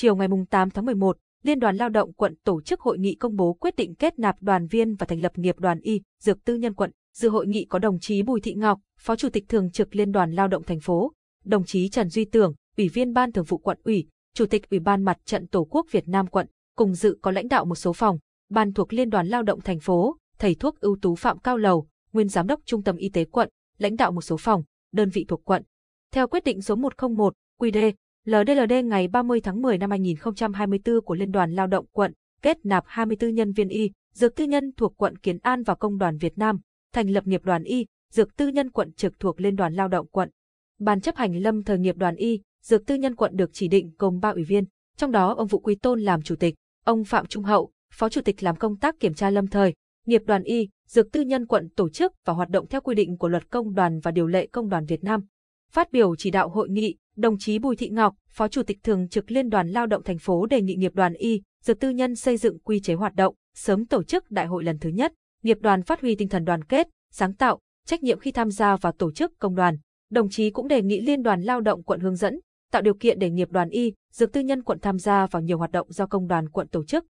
chiều ngày 8 tháng 11, Liên đoàn Lao động quận tổ chức hội nghị công bố quyết định kết nạp đoàn viên và thành lập nghiệp đoàn y dược tư nhân quận. Dự hội nghị có đồng chí Bùi Thị Ngọc, Phó Chủ tịch thường trực Liên đoàn Lao động thành phố, đồng chí Trần Duy Tưởng, Ủy viên Ban Thường vụ quận ủy, Chủ tịch Ủy ban Mặt trận Tổ quốc Việt Nam quận, cùng dự có lãnh đạo một số phòng, ban thuộc Liên đoàn Lao động thành phố, thầy thuốc ưu tú Phạm Cao Lầu, nguyên giám đốc Trung tâm Y tế quận, lãnh đạo một số phòng, đơn vị thuộc quận. Theo quyết định số 101 QĐ LDLD ngày 30 tháng 10 năm 2024 của Liên đoàn Lao động quận kết nạp 24 nhân viên y, dược tư nhân thuộc quận Kiến An và Công đoàn Việt Nam, thành lập nghiệp đoàn y, dược tư nhân quận trực thuộc Liên đoàn Lao động quận. Ban chấp hành lâm thời nghiệp đoàn y, dược tư nhân quận được chỉ định gồm 3 ủy viên, trong đó ông Vũ Quý Tôn làm chủ tịch, ông Phạm Trung Hậu, phó chủ tịch làm công tác kiểm tra lâm thời, nghiệp đoàn y, dược tư nhân quận tổ chức và hoạt động theo quy định của luật công đoàn và điều lệ công đoàn Việt Nam. Phát biểu chỉ đạo hội nghị, Đồng chí Bùi Thị Ngọc, Phó Chủ tịch Thường trực Liên đoàn Lao động thành phố đề nghị nghiệp đoàn Y, Dược Tư Nhân xây dựng quy chế hoạt động, sớm tổ chức đại hội lần thứ nhất, nghiệp đoàn phát huy tinh thần đoàn kết, sáng tạo, trách nhiệm khi tham gia vào tổ chức công đoàn. Đồng chí cũng đề nghị Liên đoàn Lao động quận hướng dẫn, tạo điều kiện để nghiệp đoàn Y, Dược Tư Nhân quận tham gia vào nhiều hoạt động do công đoàn quận tổ chức,